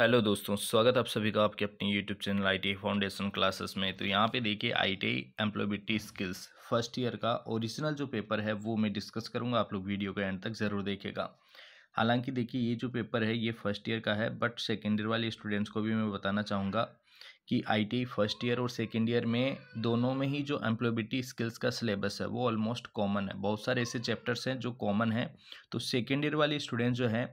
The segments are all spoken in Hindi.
हेलो दोस्तों स्वागत आप सभी का आपके अपने YouTube channel I foundation classes में तो यहाँ पे देखिए I T employability skills first year का ओरिजिनल जो पेपर है वो मैं डिस्कस करूँगा आप लोग वीडियो के एंड तक ज़रूर देखेगा हालांकि देखिए ये जो पेपर है ये फर्स्ट ईयर का है बट सेकेंड ईयर वाले स्टूडेंट्स को भी मैं बताना चाहूँगा कि आई फर्स्ट ईयर और सेकेंड ईयर में दोनों में ही जो एम्प्लॉयबिलिटी स्किल्स का सिलेबस है वो ऑलमोस्ट कॉमन है बहुत सारे ऐसे चैप्टर्स हैं जो कॉमन है तो सेकेंड ईयर वाले स्टूडेंट जो हैं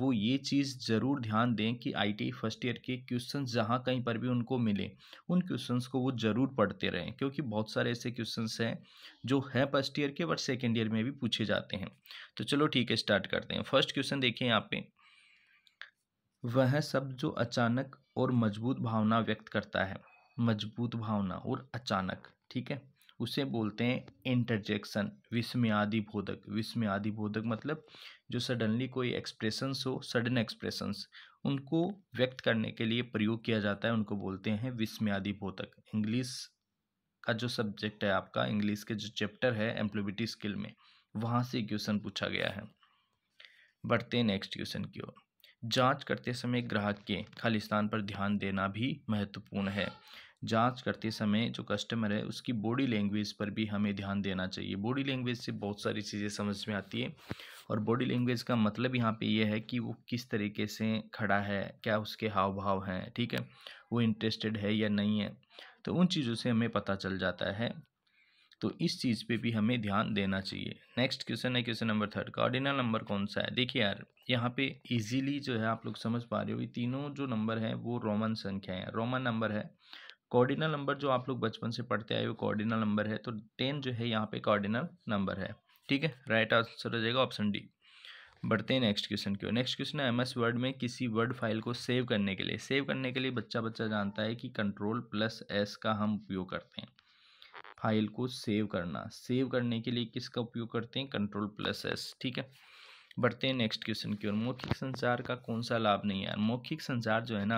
वो ये चीज़ ज़रूर ध्यान दें कि आई फर्स्ट ईयर के क्वेश्चन जहाँ कहीं पर भी उनको मिले उन क्वेश्चन को वो ज़रूर पढ़ते रहें क्योंकि बहुत सारे ऐसे क्वेश्चन हैं जो हैं फर्स्ट ईयर के बट सेकेंड ईयर में भी पूछे जाते हैं तो चलो ठीक है स्टार्ट करते हैं फर्स्ट क्वेश्चन देखें यहाँ पे वह सब जो अचानक और मजबूत भावना व्यक्त करता है मजबूत भावना और अचानक ठीक है उसे बोलते हैं इंटरजेक्शन विस्मयादि बोधक विस्मयादि बोधक मतलब जो सडनली कोई एक्सप्रेशंस हो सडन एक्सप्रेशंस उनको व्यक्त करने के लिए प्रयोग किया जाता है उनको बोलते हैं विस्मयादि बोधक इंग्लिश का जो सब्जेक्ट है आपका इंग्लिश के जो चैप्टर है एम्प्लॉबिटी स्किल में वहाँ से क्वेश्चन पूछा गया है बढ़ते हैं नेक्स्ट क्वेश्चन की ओर जांच करते समय ग्राहक के खालिस्तान पर ध्यान देना भी महत्वपूर्ण है जांच करते समय जो कस्टमर है उसकी बॉडी लैंग्वेज पर भी हमें ध्यान देना चाहिए बॉडी लैंग्वेज से बहुत सारी चीज़ें समझ में आती है और बॉडी लैंग्वेज का मतलब यहाँ पे यह है कि वो किस तरीके से खड़ा है क्या उसके हाव भाव हैं ठीक है वो इंटरेस्टेड है या नहीं है तो उन चीज़ों से हमें पता चल जाता है तो इस चीज़ पे भी हमें ध्यान देना चाहिए नेक्स्ट क्वेश्चन है question number third cardinal number कौन सा है देखिए यार यहाँ पे इजीली जो है आप लोग समझ पा रहे हो ये तीनों जो नंबर हैं वो रोमन संख्या है रोमन नंबर है कॉर्डिनल नंबर जो आप लोग बचपन से पढ़ते आए हो कॉर्डिनल नंबर है तो टेन जो है यहाँ पे कॉर्डिनल नंबर है ठीक है राइट आंसर हो जाएगा ऑप्शन डी बढ़ते हैं नेक्स्ट क्वेश्चन की ओर नेक्स्ट क्वेश्चन है एस वर्ड में किसी वर्ड फाइल को सेव करने के लिए सेव करने के लिए बच्चा बच्चा जानता है कि कंट्रोल प्लस एस का हम उपयोग करते हैं फाइल को सेव करना सेव करने के लिए किसका उपयोग करते हैं कंट्रोल प्लस एस ठीक है बढ़ते हैं नेक्स्ट क्वेश्चन की ओर मौखिक संचार का कौन सा लाभ नहीं है यार मौखिक संचार जो है ना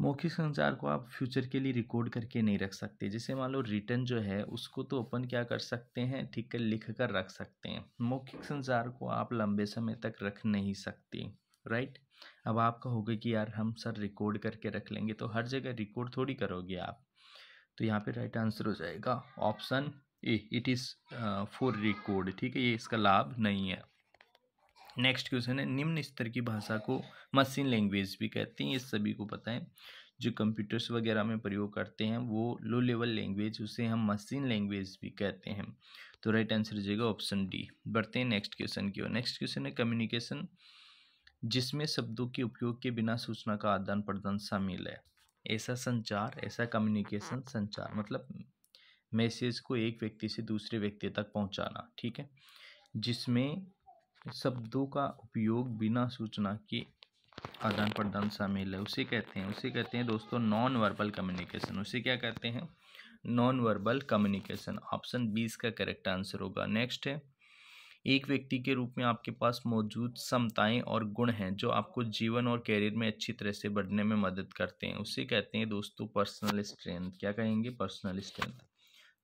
मौखिक संचार को आप फ्यूचर के लिए रिकॉर्ड करके नहीं रख सकते जैसे मान लो रिटर्न जो है उसको तो अपन क्या कर सकते हैं ठीक है लिख कर रख सकते हैं मौखिक संचार को आप लंबे समय तक रख नहीं सकते राइट अब आप कहोगे कि यार हम सर रिकॉर्ड करके रख लेंगे तो हर जगह रिकॉर्ड थोड़ी करोगे आप तो यहाँ पे राइट आंसर हो जाएगा option A it is for record ठीक है ये इसका लाभ नहीं है नेक्स्ट क्वेश्चन है निम्न स्तर की भाषा को मशीन लैंग्वेज भी कहते हैं ये सभी को पता है जो कंप्यूटर्स वगैरह में प्रयोग करते हैं वो लो लेवल लैंग्वेज उसे हम मशीन लैंग्वेज भी कहते हैं तो राइट आंसर जाएगा ऑप्शन डी बढ़ते हैं नेक्स्ट क्वेश्चन की ओर नेक्स्ट क्वेश्चन है कम्युनिकेशन जिसमें शब्दों के उपयोग के बिना सूचना का आदान प्रदान शामिल है ऐसा संचार ऐसा कम्युनिकेशन संचार मतलब मैसेज को एक व्यक्ति से दूसरे व्यक्ति तक पहुँचाना ठीक है जिसमें शब्दों का उपयोग बिना सूचना के आदान प्रदान शामिल है उसे कहते हैं उसे कहते हैं दोस्तों नॉन वर्बल कम्युनिकेशन उसे क्या कहते हैं नॉन वर्बल कम्युनिकेशन ऑप्शन बीस का करेक्ट आंसर होगा नेक्स्ट है एक व्यक्ति के रूप में आपके पास मौजूद क्षमताएं और गुण हैं जो आपको जीवन और कैरियर में अच्छी तरह से बढ़ने में मदद करते हैं उसे कहते हैं दोस्तों पर्सनल स्ट्रेंथ क्या कहेंगे पर्सनल स्ट्रेंथ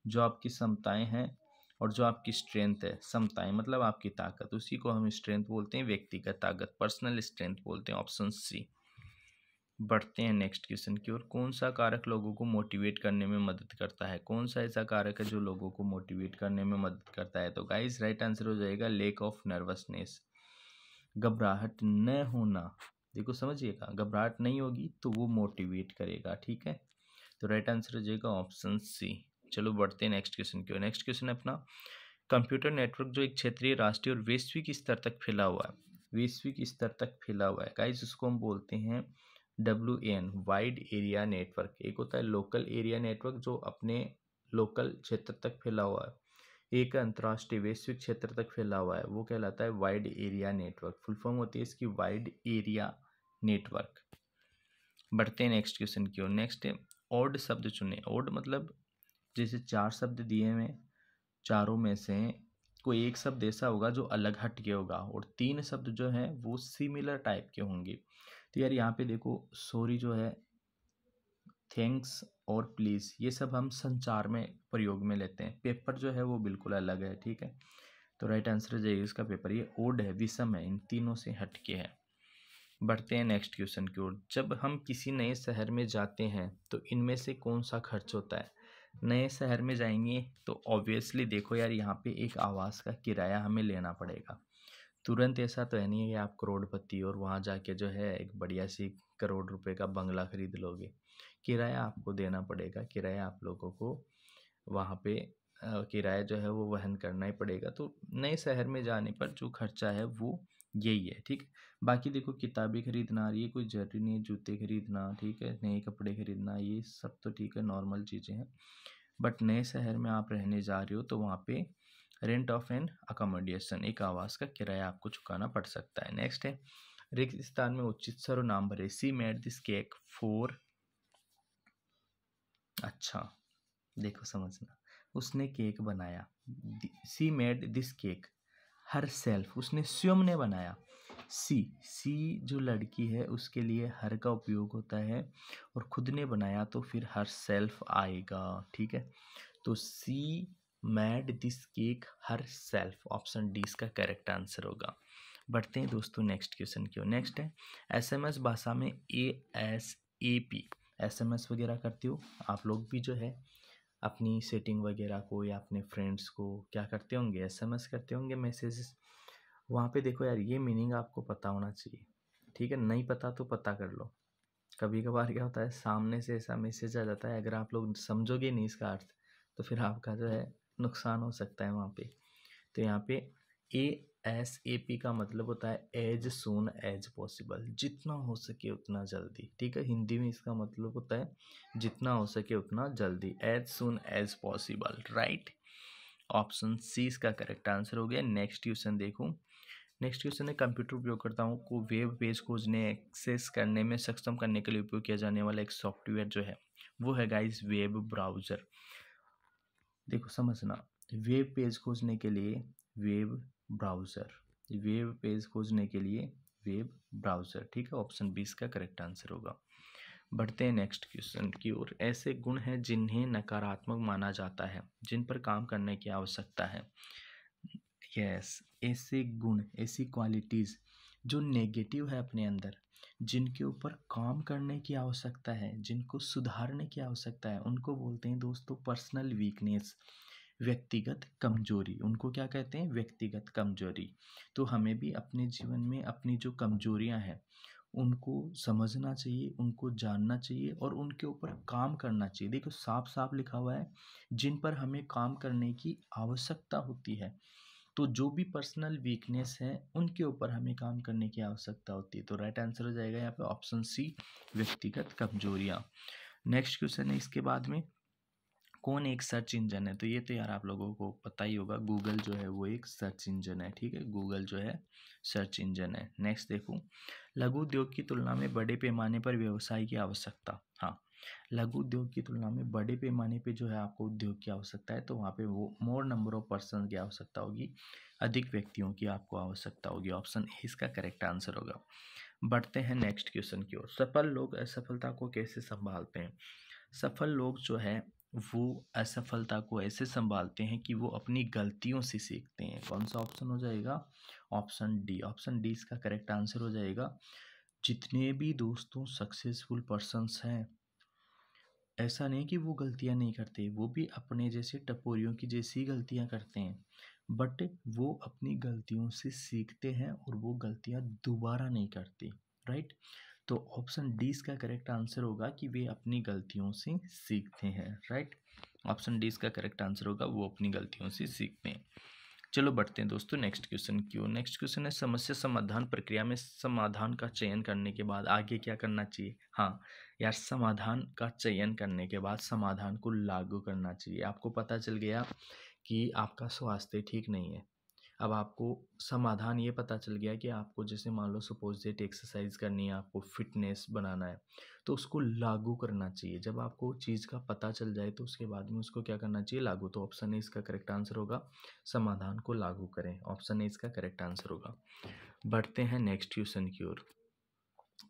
जो आपकी क्षमताएं हैं और जो आपकी स्ट्रेंथ है समताएँ मतलब आपकी ताकत उसी को हम स्ट्रेंथ बोलते हैं व्यक्तिगत ताकत पर्सनल स्ट्रेंथ बोलते हैं ऑप्शन सी बढ़ते हैं नेक्स्ट क्वेश्चन की ओर कौन सा कारक लोगों को मोटिवेट करने में मदद करता है कौन सा ऐसा कारक है जो लोगों को मोटिवेट करने में मदद करता है तो गाइस राइट आंसर हो जाएगा लेक ऑफ नर्वसनेस घबराहट न होना देखो समझिएगा घबराहट नहीं होगी तो वो मोटिवेट करेगा ठीक है तो राइट आंसर हो जाएगा ऑप्शन सी चलो बढ़ते हैं नेक्स्ट क्वेश्चन की ओर नेक्स्ट क्वेश्चन है अपना कंप्यूटर नेटवर्क जो एक क्षेत्रीय राष्ट्रीय और वैश्विक स्तर तक फैला हुआ है वैश्विक स्तर तक फैला हुआ है गाइज उसको हम बोलते हैं W N wide area network एक होता है लोकल एरिया नेटवर्क जो अपने लोकल क्षेत्र तक फैला हुआ है एक अंतर्राष्ट्रीय वैश्विक क्षेत्र तक फैला हुआ है वो कहलाता है wide area network full form होती है इसकी वाइड एरिया नेटवर्क बढ़ते हैं नेक्स्ट क्वेश्चन की ओर नेक्स्ट है ओड शब्द चुने ओड मतलब जैसे चार शब्द दिए हुए चारों में से कोई एक शब्द ऐसा होगा जो अलग हट के होगा और तीन शब्द जो हैं वो सिमिलर टाइप के होंगे तो यार यहाँ पे देखो सॉरी जो है थैंक्स और प्लीज़ ये सब हम संचार में प्रयोग में लेते हैं पेपर जो है वो बिल्कुल अलग है ठीक है तो राइट आंसर है इसका पेपर ये ओड है विषम है इन तीनों से हट के है बढ़ते हैं नेक्स्ट क्वेश्चन की ओर जब हम किसी नए शहर में जाते हैं तो इनमें से कौन सा खर्च होता है नए शहर में जाएंगे तो ऑब्वियसली देखो यार यहाँ पे एक आवास का किराया हमें लेना पड़ेगा तुरंत ऐसा तो है नहीं है कि आप करोड़पति और वहाँ जाके जो है एक बढ़िया सी करोड़ रुपए का बंगला खरीद लोगे किराया आपको देना पड़ेगा किराया आप लोगों को वहाँ पे किराया जो है वो वहन करना ही पड़ेगा तो नए शहर में जाने पर जो खर्चा है वो यही है ठीक बाकी देखो किताबें खरीदना ये कोई जरूरी नहीं है जूते खरीदना ठीक है नए कपड़े खरीदना ये सब तो ठीक है नॉर्मल चीज़ें हैं बट नए शहर में आप रहने जा रहे हो तो वहाँ पे रेंट ऑफ एन अकोमोडेशन एक आवास का किराया आपको चुकाना पड़ सकता है नेक्स्ट है रिक्त स्थान में उचित सरो नाम भरे she made this cake for अच्छा देखो समझना उसने केक बनाया she made this cake herself उसने स्वयं ने बनाया सी सी जो लड़की है उसके लिए हर का उपयोग होता है और खुद ने बनाया तो फिर हर सेल्फ आएगा ठीक है तो she made this cake herself option D इसका करेक्ट आंसर होगा बढ़ते हैं दोस्तों नेक्स्ट क्वेश्चन की ओर नेक्स्ट है एसएमएस भाषा में A S A P S M S वगैरह करते हो आप लोग भी जो है अपनी सेटिंग वगैरह को या अपने फ्रेंड्स को क्या करते होंगे एसएमएस करते होंगे मैसेजेस वहाँ पे देखो यार ये मीनिंग आपको पता होना चाहिए ठीक है नहीं पता तो पता कर लो कभी कभार क्या होता है सामने से ऐसा मैसेज आ जाता है अगर आप लोग समझोगे नहीं इसका अर्थ तो फिर आपका जो है नुकसान हो सकता है वहाँ पे तो यहाँ पे ए एस ए पी का मतलब होता है एज सोन एज पॉसिबल जितना हो सके उतना जल्दी ठीक है हिंदी में इसका मतलब होता है जितना हो सके उतना जल्दी as soon as possible right option C इसका करेक्ट आंसर हो गया नेक्स्ट क्वेश्चन देखूँ नेक्स्ट क्वेश्चन है कंप्यूटर उपयोगकर्ताओं को वेब पेज को उन्हें एक्सेस करने में सक्षम करने के लिए उपयोग किया जाने वाला एक सॉफ्टवेयर जो है वो है गाइज वेब ब्राउजर देखो समझना वेब पेज खोजने के लिए वेब ब्राउज़र वेब पेज खोजने के लिए वेब ब्राउज़र ठीक है ऑप्शन बी इसका करेक्ट आंसर होगा बढ़ते हैं नेक्स्ट क्वेश्चन की ओर ऐसे गुण हैं जिन्हें नकारात्मक माना जाता है जिन पर काम करने की आवश्यकता है यस ऐसे गुण ऐसी क्वालिटीज़ जो नेगेटिव है अपने अंदर जिनके ऊपर काम करने की आवश्यकता है जिनको सुधारने की आवश्यकता है उनको बोलते हैं दोस्तों पर्सनल वीकनेस व्यक्तिगत कमजोरी उनको क्या कहते हैं व्यक्तिगत कमजोरी तो हमें भी अपने जीवन में अपनी जो कमजोरियां हैं उनको समझना चाहिए उनको जानना चाहिए और उनके ऊपर काम करना चाहिए देखो साफ साफ लिखा हुआ है जिन पर हमें काम करने की आवश्यकता होती है तो जो भी पर्सनल वीकनेस है उनके ऊपर हमें काम करने की आवश्यकता होती है तो राइट आंसर हो जाएगा यहाँ पे ऑप्शन सी व्यक्तिगत कमजोरियाँ नेक्स्ट क्वेश्चन है इसके बाद में कौन एक सर्च इंजन है तो ये तो यार आप लोगों को पता ही होगा गूगल जो है वो एक सर्च इंजन है ठीक है गूगल जो है सर्च इंजन है नेक्स्ट देखूँ लघु उद्योग की तुलना में बड़े पैमाने पर व्यवसाय की आवश्यकता हाँ लघु उद्योग की तुलना में बड़े पैमाने पे जो है आपको उद्योग की आवश्यकता है तो वहाँ पे वो मोर नंबर ऑफ पर्सन की आवश्यकता होगी अधिक व्यक्तियों की आपको आवश्यकता होगी ऑप्शन इसका करेक्ट आंसर होगा बढ़ते हैं नेक्स्ट क्वेश्चन की ओर सफल लोग असफलता को कैसे संभालते हैं सफल लोग जो है वो असफलता को ऐसे संभालते हैं कि वो अपनी गलतियों से सीखते हैं कौन सा ऑप्शन हो जाएगा ऑप्शन डी ऑप्शन डी इसका करेक्ट आंसर हो जाएगा जितने भी दोस्तों सक्सेसफुल पर्सनस हैं ऐसा नहीं कि वो गलतियां नहीं करते वो भी अपने जैसे टपोरियों की जैसी गलतियां करते हैं बट वो अपनी गलतियों से सीखते हैं और वो गलतियां दोबारा नहीं करते राइट right? तो ऑप्शन डी इसका करेक्ट आंसर होगा कि वे अपनी गलतियों से सीखते हैं राइट ऑप्शन डी इसका करेक्ट आंसर होगा वो अपनी गलतियों से सीखते हैं चलो बढ़ते हैं दोस्तों नेक्स्ट क्वेश्चन क्यों नेक्स्ट क्वेश्चन है समस्या समाधान प्रक्रिया में समाधान का चयन करने के बाद आगे क्या करना चाहिए हाँ यार समाधान का चयन करने के बाद समाधान को लागू करना चाहिए आपको पता चल गया कि आपका स्वास्थ्य ठीक नहीं है अब आपको समाधान ये पता चल गया कि आपको जैसे मान लो सपोज डेट एक्सरसाइज करनी है आपको फिटनेस बनाना है तो उसको लागू करना चाहिए जब आपको चीज़ का पता चल जाए तो उसके बाद में उसको क्या करना चाहिए लागू तो ऑप्शन ए इसका करेक्ट आंसर होगा समाधान को लागू करें ऑप्शन ए इसका करेक्ट आंसर होगा बढ़ते हैं नेक्स्ट क्वेश्चन की ओर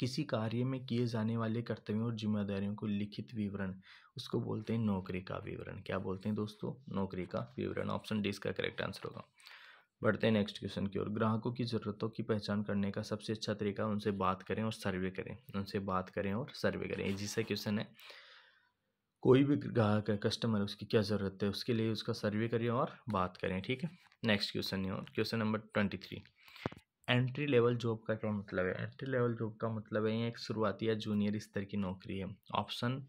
किसी कार्य में किए जाने वाले कर्तव्यों और जिम्मेदारियों को लिखित विवरण उसको बोलते हैं नौकरी का विवरण क्या बोलते हैं दोस्तों नौकरी का विवरण ऑप्शन डी इसका करेक्ट आंसर होगा बढ़ते हैं नेक्स्ट क्वेश्चन की ओर ग्राहकों की ज़रूरतों की पहचान करने का सबसे अच्छा तरीका उनसे बात करें और सर्वे करें उनसे बात करें और सर्वे करें जिससे क्वेश्चन है कोई भी ग्राहक है कस्टमर उसकी क्या ज़रूरत है उसके लिए उसका सर्वे करें और बात करें ठीक है नेक्स्ट क्वेश्चन है और question number twenty three entry level job का क्या मतलब है एंट्री लेवल जॉब का मतलब है एक शुरुआती या जूनियर स्तर की नौकरी है ऑप्शन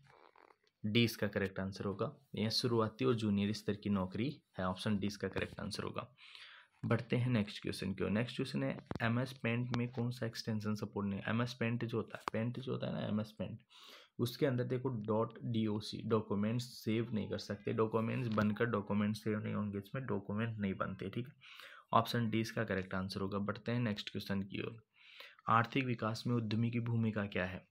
डी इसका करेक्ट आंसर होगा यह शुरुआती और जूनियर स्तर की नौकरी है ऑप्शन डी इसका करेक्ट आंसर होगा बढ़ते हैं नेक्स्ट क्वेश्चन की ओर नेक्स्ट क्वेश्चन है एम एस पेंट में कौन सा एक्सटेंशन सपोर्ट नहीं एम एस पेंट जो होता है पेंट जो होता है ना एम एस पेंट उसके अंदर देखो dot D O C documents save नहीं कर सकते डॉक्यूमेंट्स बनकर डॉक्यूमेंट सेव नहीं होंगे इसमें डॉक्यूमेंट नहीं बनते ठीक है ऑप्शन डी इसका करेक्ट आंसर होगा बढ़ते हैं नेक्स्ट क्वेश्चन की ओर आर्थिक विकास में उद्यमी की भूमिका क्या है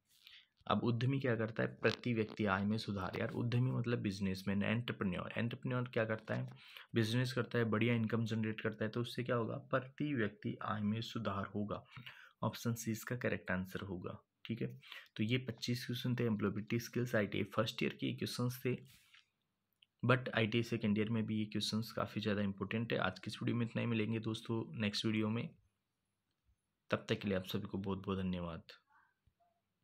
अब उद्यमी क्या करता है प्रति व्यक्ति आय में सुधार यार उद्यमी मतलब बिजनेसमैन एंटरप्रेन्योर एंटरप्रेन्योर क्या करता है बिजनेस करता है बढ़िया इनकम जनरेट करता है तो उससे क्या होगा प्रति व्यक्ति आय में सुधार होगा ऑप्शन सी इसका करेक्ट आंसर होगा ठीक है तो ये पच्चीस क्वेश्चन थे employability skills I first year के क्वेश्चन थे but I T second year में भी ये क्वेश्चंस काफ़ी ज़्यादा इंपॉर्टेंट है आज की इस वीडियो में इतना ही मिलेंगे दोस्तों नेक्स्ट वीडियो में तब तक के लिए आप सभी को बहुत बहुत धन्यवाद